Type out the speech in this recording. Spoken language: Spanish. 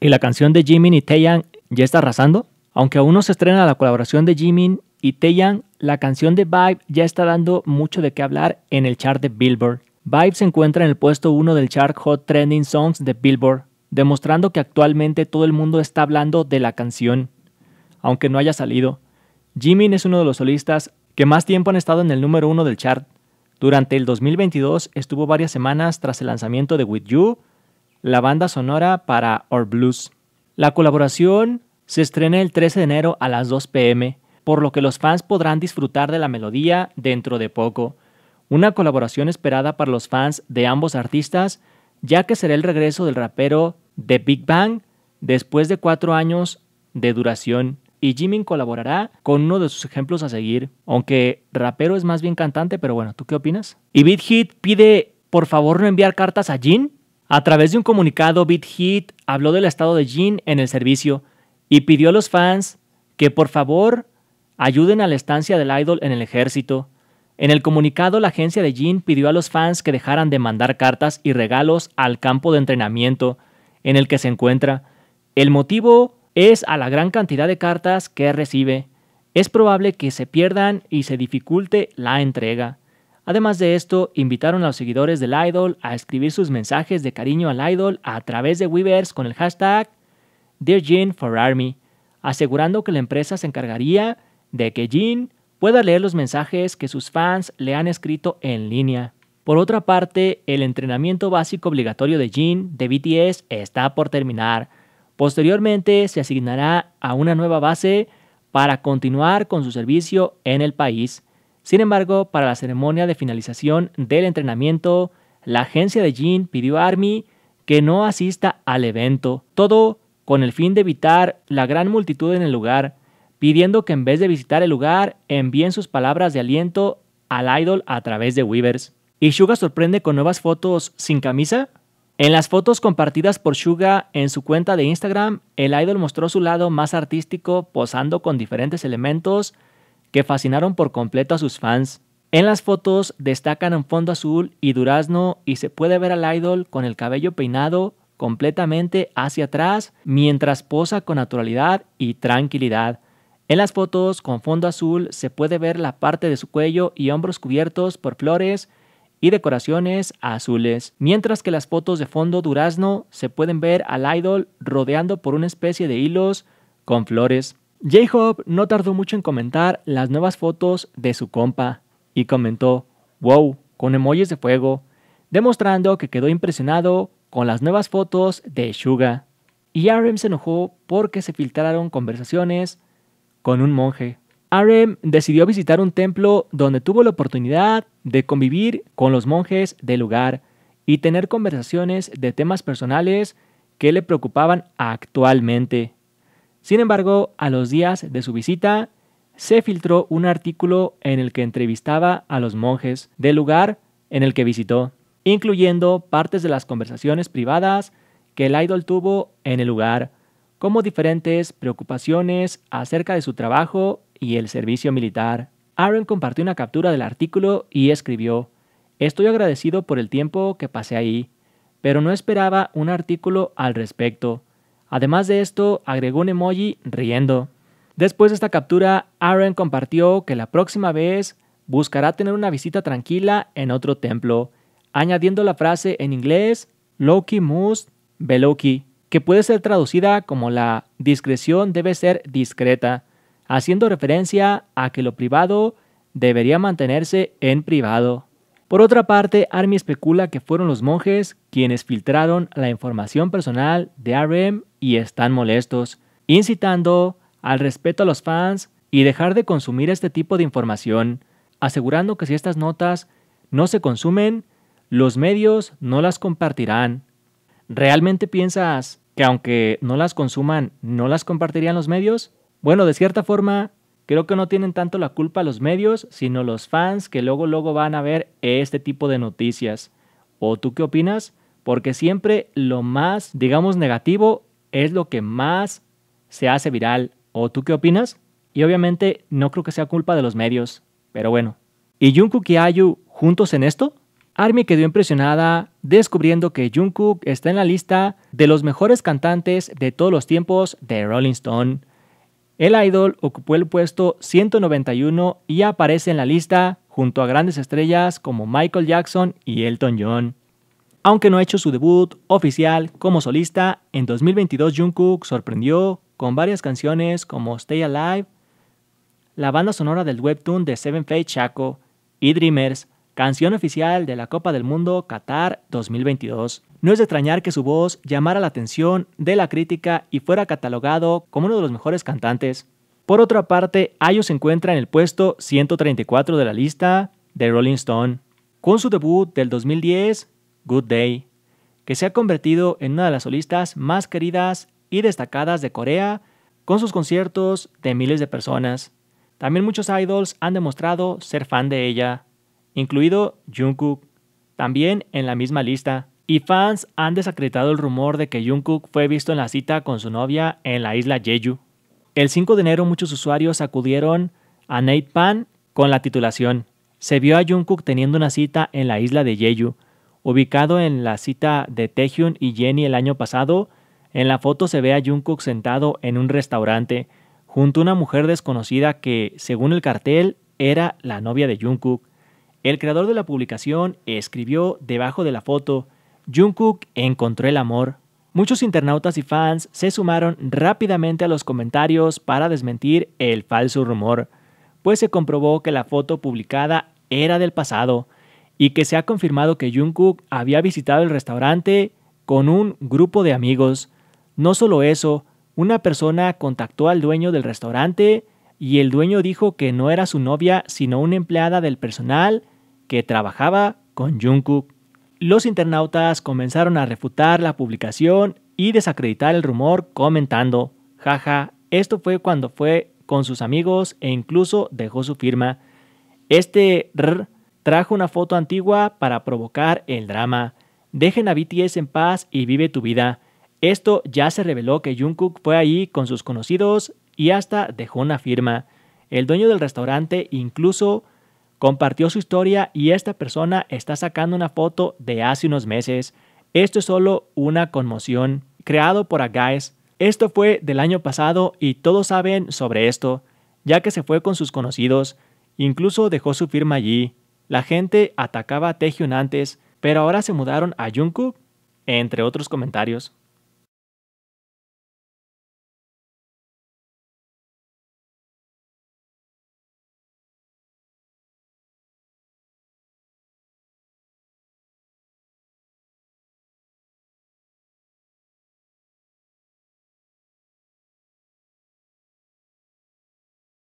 y la canción de Jimin y Taeyang ya está arrasando. Aunque aún no se estrena la colaboración de Jimin y Taeyang, la canción de Vibe ya está dando mucho de qué hablar en el chart de Billboard. Vibe se encuentra en el puesto 1 del chart Hot Trending Songs de Billboard, demostrando que actualmente todo el mundo está hablando de la canción, aunque no haya salido. Jimin es uno de los solistas que más tiempo han estado en el número 1 del chart. Durante el 2022 estuvo varias semanas tras el lanzamiento de With You, la banda sonora para Our Blues. La colaboración se estrena el 13 de enero a las 2 pm, por lo que los fans podrán disfrutar de la melodía dentro de poco. Una colaboración esperada para los fans de ambos artistas, ya que será el regreso del rapero de Big Bang después de cuatro años de duración y Jimin colaborará con uno de sus ejemplos a seguir, aunque rapero es más bien cantante, pero bueno, ¿tú qué opinas? Y Big Hit pide por favor no enviar cartas a Jin a través de un comunicado, Beat Hit habló del estado de Jin en el servicio y pidió a los fans que por favor ayuden a la estancia del idol en el ejército. En el comunicado, la agencia de Jin pidió a los fans que dejaran de mandar cartas y regalos al campo de entrenamiento en el que se encuentra. El motivo es a la gran cantidad de cartas que recibe. Es probable que se pierdan y se dificulte la entrega. Además de esto, invitaron a los seguidores del idol a escribir sus mensajes de cariño al idol a través de Weavers con el hashtag Jean asegurando que la empresa se encargaría de que Jin pueda leer los mensajes que sus fans le han escrito en línea. Por otra parte, el entrenamiento básico obligatorio de Jin de BTS está por terminar. Posteriormente se asignará a una nueva base para continuar con su servicio en el país. Sin embargo, para la ceremonia de finalización del entrenamiento, la agencia de Jin pidió a Army que no asista al evento, todo con el fin de evitar la gran multitud en el lugar, pidiendo que en vez de visitar el lugar, envíen sus palabras de aliento al idol a través de Weavers. ¿Y Suga sorprende con nuevas fotos sin camisa? En las fotos compartidas por Suga en su cuenta de Instagram, el idol mostró su lado más artístico posando con diferentes elementos que fascinaron por completo a sus fans. En las fotos destacan un fondo azul y durazno y se puede ver al idol con el cabello peinado completamente hacia atrás mientras posa con naturalidad y tranquilidad. En las fotos con fondo azul se puede ver la parte de su cuello y hombros cubiertos por flores y decoraciones azules, mientras que las fotos de fondo durazno se pueden ver al idol rodeando por una especie de hilos con flores. J-Hope no tardó mucho en comentar las nuevas fotos de su compa y comentó, wow, con emojis de fuego, demostrando que quedó impresionado con las nuevas fotos de Suga. Y Arem se enojó porque se filtraron conversaciones con un monje. Arem decidió visitar un templo donde tuvo la oportunidad de convivir con los monjes del lugar y tener conversaciones de temas personales que le preocupaban actualmente. Sin embargo, a los días de su visita, se filtró un artículo en el que entrevistaba a los monjes del lugar en el que visitó, incluyendo partes de las conversaciones privadas que el idol tuvo en el lugar, como diferentes preocupaciones acerca de su trabajo y el servicio militar. Aaron compartió una captura del artículo y escribió, Estoy agradecido por el tiempo que pasé ahí, pero no esperaba un artículo al respecto. Además de esto, agregó un emoji riendo. Después de esta captura, Aaron compartió que la próxima vez buscará tener una visita tranquila en otro templo, añadiendo la frase en inglés Loki must Loki, que puede ser traducida como la discreción debe ser discreta, haciendo referencia a que lo privado debería mantenerse en privado. Por otra parte, Army especula que fueron los monjes quienes filtraron la información personal de Aaron y están molestos, incitando al respeto a los fans y dejar de consumir este tipo de información, asegurando que si estas notas no se consumen, los medios no las compartirán. ¿Realmente piensas que aunque no las consuman, no las compartirían los medios? Bueno, de cierta forma, creo que no tienen tanto la culpa los medios, sino los fans que luego luego van a ver este tipo de noticias. ¿O tú qué opinas? Porque siempre lo más, digamos, negativo es lo que más se hace viral. ¿O tú qué opinas? Y obviamente no creo que sea culpa de los medios, pero bueno. ¿Y Jungkook y Ayu juntos en esto? Army quedó impresionada descubriendo que Jungkook está en la lista de los mejores cantantes de todos los tiempos de Rolling Stone. El idol ocupó el puesto 191 y aparece en la lista junto a grandes estrellas como Michael Jackson y Elton John. Aunque no ha hecho su debut oficial como solista, en 2022 Jungkook sorprendió con varias canciones como Stay Alive, la banda sonora del webtoon de Seven Fate Chaco y Dreamers, canción oficial de la Copa del Mundo Qatar 2022. No es de extrañar que su voz llamara la atención de la crítica y fuera catalogado como uno de los mejores cantantes. Por otra parte, Ayo se encuentra en el puesto 134 de la lista de Rolling Stone. Con su debut del 2010, Good Day, que se ha convertido en una de las solistas más queridas y destacadas de Corea, con sus conciertos de miles de personas. También muchos idols han demostrado ser fan de ella, incluido Jungkook, también en la misma lista. Y fans han desacreditado el rumor de que Jungkook fue visto en la cita con su novia en la isla Jeju. El 5 de enero muchos usuarios acudieron a Nate Pan con la titulación. Se vio a Jungkook teniendo una cita en la isla de Jeju, Ubicado en la cita de Taehyun y Jenny el año pasado, en la foto se ve a Jungkook sentado en un restaurante junto a una mujer desconocida que, según el cartel, era la novia de Jungkook. El creador de la publicación escribió debajo de la foto, Jungkook encontró el amor. Muchos internautas y fans se sumaron rápidamente a los comentarios para desmentir el falso rumor, pues se comprobó que la foto publicada era del pasado, y que se ha confirmado que Jungkook había visitado el restaurante con un grupo de amigos. No solo eso, una persona contactó al dueño del restaurante y el dueño dijo que no era su novia sino una empleada del personal que trabajaba con Jungkook. Los internautas comenzaron a refutar la publicación y desacreditar el rumor comentando, jaja, esto fue cuando fue con sus amigos e incluso dejó su firma. Este Trajo una foto antigua para provocar el drama. Dejen a BTS en paz y vive tu vida. Esto ya se reveló que Jungkook fue ahí con sus conocidos y hasta dejó una firma. El dueño del restaurante incluso compartió su historia y esta persona está sacando una foto de hace unos meses. Esto es solo una conmoción. Creado por Agaes. Esto fue del año pasado y todos saben sobre esto, ya que se fue con sus conocidos. Incluso dejó su firma allí. La gente atacaba a Taehyun antes, pero ahora se mudaron a Jungkook, entre otros comentarios.